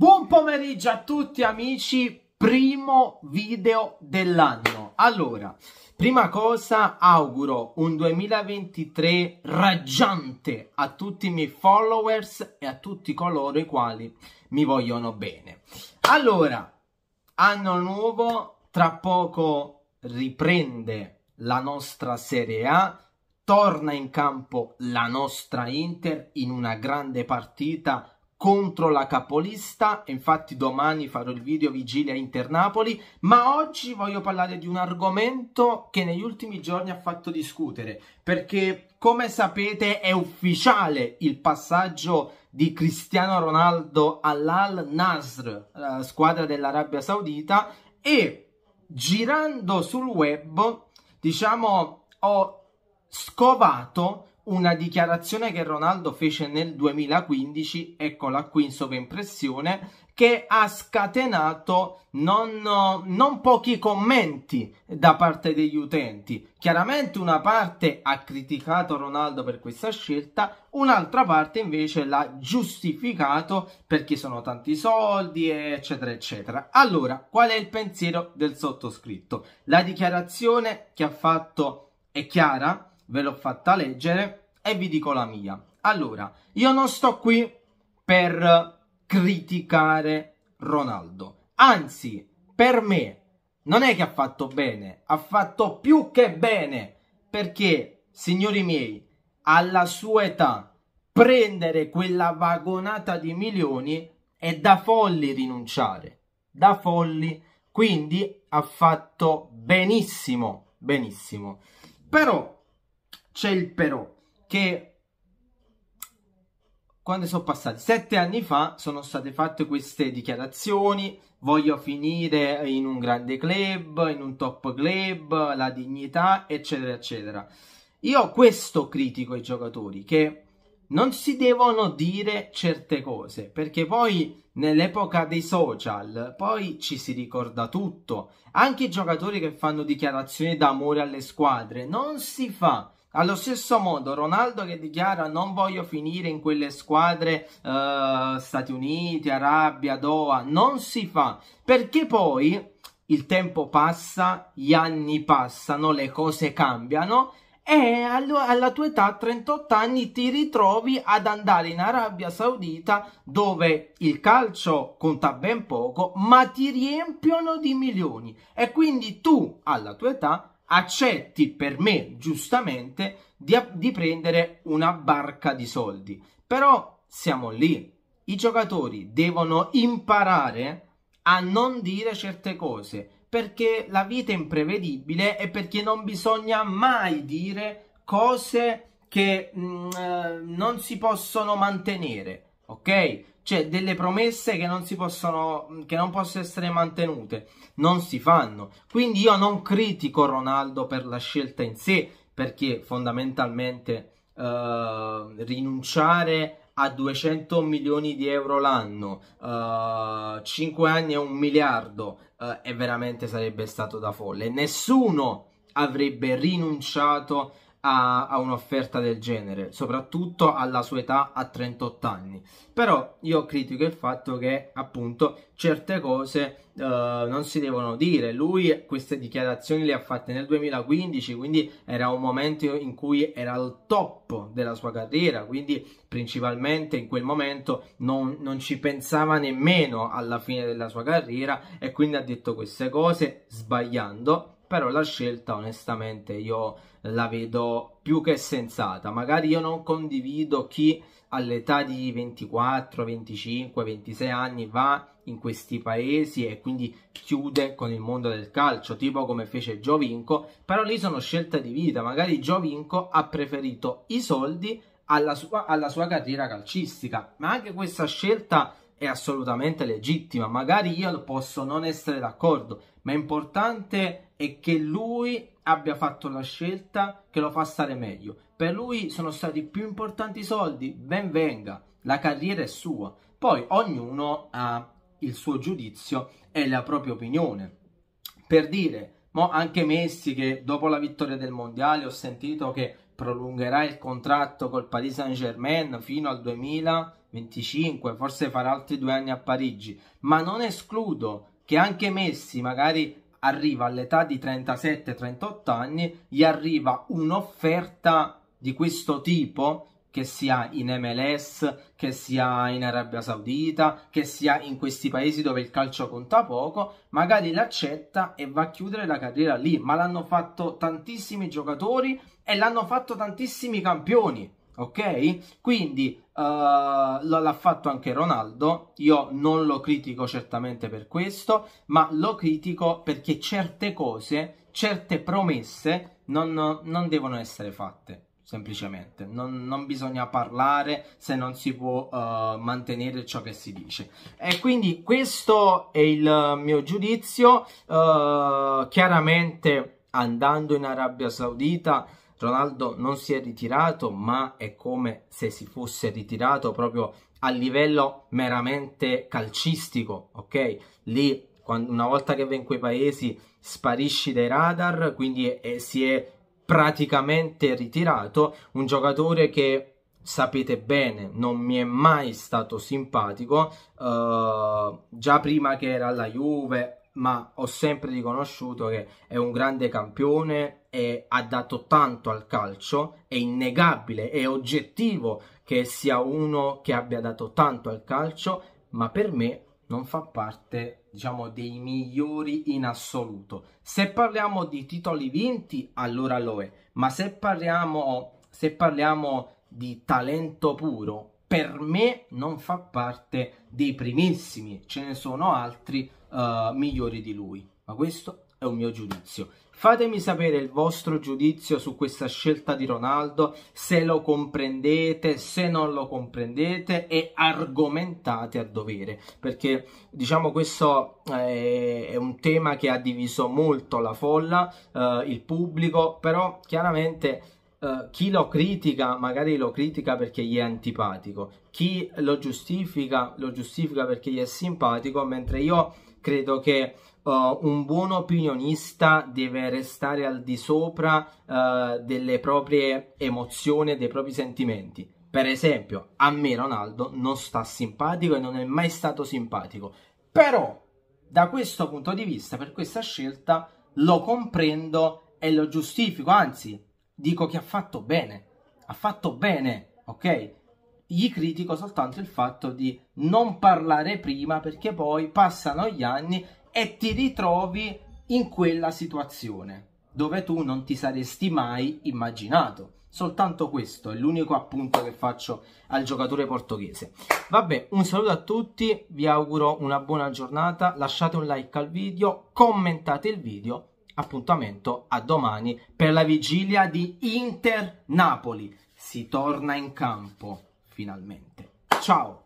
Buon pomeriggio a tutti amici, primo video dell'anno. Allora, prima cosa auguro un 2023 raggiante a tutti i miei followers e a tutti coloro i quali mi vogliono bene. Allora, anno nuovo, tra poco riprende la nostra Serie A, torna in campo la nostra Inter in una grande partita contro la capolista, infatti domani farò il video vigilia Inter-Napoli, ma oggi voglio parlare di un argomento che negli ultimi giorni ha fatto discutere, perché come sapete è ufficiale il passaggio di Cristiano Ronaldo all'Al Nasr, la squadra dell'Arabia Saudita, e girando sul web, diciamo, ho scovato una dichiarazione che Ronaldo fece nel 2015, eccola qui in sovraimpressione, che ha scatenato non, non, pochi commenti da parte degli utenti. Chiaramente una parte ha criticato Ronaldo per questa scelta, un'altra parte invece l'ha giustificato perché sono tanti soldi, eccetera, eccetera. Allora, qual è il pensiero del sottoscritto? La dichiarazione che ha fatto è chiara, ve l'ho fatta leggere e vi dico la mia. Allora, io non sto qui per criticare Ronaldo, anzi, per me non è che ha fatto bene, ha fatto più che bene, perché, signori miei, alla sua età, prendere quella vagonata di milioni è da folli rinunciare, da folli, quindi ha fatto benissimo, benissimo. Però c'è il però, che quando sono passati sette anni fa sono state fatte queste dichiarazioni, voglio finire in un grande club, in un top club, la dignità, eccetera, eccetera. Io questo critico ai giocatori, che non si devono dire certe cose, perché poi nell'epoca dei social, poi ci si ricorda tutto. Anche i giocatori che fanno dichiarazioni d'amore alle squadre, non si fa allo stesso modo Ronaldo che dichiara non voglio finire in quelle squadre eh, Stati Uniti, Arabia, Doha, non si fa perché poi il tempo passa, gli anni passano, le cose cambiano e alla tua età, 38 anni, ti ritrovi ad andare in Arabia Saudita dove il calcio conta ben poco, ma ti riempiono di milioni e quindi tu alla tua età accetti per me giustamente di, di prendere una barca di soldi. Però siamo lì, i giocatori devono imparare a non dire certe cose perché la vita è imprevedibile e perché non bisogna mai dire cose che mh, mm, eh, non si possono mantenere, ok? cioè delle promesse che non si possono, che non possono essere mantenute, non si fanno. Quindi io non critico Ronaldo per la scelta in sé, perché fondamentalmente eh, rinunciare a 200 milioni di euro l'anno, eh, 5 anni e un miliardo, eh, è veramente sarebbe stato da folle. Nessuno avrebbe rinunciato a a, a un'offerta del genere, soprattutto alla sua età a 38 anni. Però io critico il fatto che appunto certe cose uh, non si devono dire. Lui queste dichiarazioni le ha fatte nel 2015, quindi era un momento in cui era al top della sua carriera, quindi principalmente in quel momento non, non ci pensava nemmeno alla fine della sua carriera e quindi ha detto queste cose sbagliando però la scelta onestamente io la vedo più che sensata. Magari io non condivido chi all'età di 24, 25, 26 anni va in questi paesi e quindi chiude con il mondo del calcio, tipo come fece Giovinco, però lì sono scelta di vita, magari Giovinco ha preferito i soldi alla sua, alla sua carriera calcistica, ma anche questa scelta è assolutamente legittima, magari io posso non essere d'accordo, ma è importante e che lui abbia fatto la scelta che lo fa stare meglio. Per lui sono stati più importanti i soldi, ben venga, la carriera è sua. Poi ognuno ha il suo giudizio e la propria opinione. Per dire, mo anche Messi che dopo la vittoria del Mondiale ho sentito che prolungherà il contratto col Paris Saint-Germain fino al 2025, forse farà altri due anni a Parigi, ma non escludo che anche Messi magari arriva all'età di 37-38 anni, gli arriva un'offerta di questo tipo che sia in MLS, che sia in Arabia Saudita, che sia in questi paesi dove il calcio conta poco, magari l'accetta e va a chiudere la carriera lì, ma l'hanno fatto tantissimi giocatori e l'hanno fatto tantissimi campioni ok? Quindi uh, l'ha fatto anche Ronaldo, io non lo critico certamente per questo, ma lo critico perché certe cose, certe promesse non, non devono essere fatte. Semplicemente non, non, bisogna parlare se non si può uh, mantenere ciò che si dice. E quindi questo è il mio giudizio. Uh, chiaramente andando in Arabia Saudita Ronaldo non si è ritirato, ma è come se si fosse ritirato proprio a livello meramente calcistico, ok? Lì una volta che vai in quei paesi sparisci dai radar, quindi è, si è praticamente ritirato, un giocatore che sapete bene non mi è mai stato simpatico, eh, già prima che era alla Juve ma ho sempre riconosciuto che è un grande campione e ha dato tanto al calcio, è innegabile, è oggettivo che sia uno che abbia dato tanto al calcio, ma per me non fa parte, diciamo, dei migliori in assoluto. Se parliamo di titoli vinti, allora lo è, ma se parliamo, se parliamo di talento puro per me non fa parte dei primissimi, ce ne sono altri uh, migliori di lui, ma questo è un mio giudizio. Fatemi sapere il vostro giudizio su questa scelta di Ronaldo, se lo comprendete, se non lo comprendete e argomentate a dovere, perché diciamo questo eh, è un tema che ha diviso molto la folla, eh, il pubblico, però chiaramente eh, chi lo critica magari lo critica perché gli è antipatico, chi lo giustifica lo giustifica perché gli è simpatico, mentre io credo che uh, un buon opinionista deve restare al di sopra uh, delle proprie emozioni e dei propri sentimenti. Per esempio, a me Ronaldo non sta simpatico e non è mai stato simpatico, però da questo punto di vista, per questa scelta, lo comprendo e lo giustifico, anzi dico che ha fatto bene, ha fatto bene, ok? Gli critico soltanto il fatto di non parlare prima perché poi passano gli anni e ti ritrovi in quella situazione dove tu non ti saresti mai immaginato. Soltanto questo è l'unico appunto che faccio al giocatore portoghese. Vabbè, un saluto a tutti, vi auguro una buona giornata, lasciate un like al video, commentate il video appuntamento a domani per la vigilia di Inter Napoli. Si torna in campo finalmente. Ciao!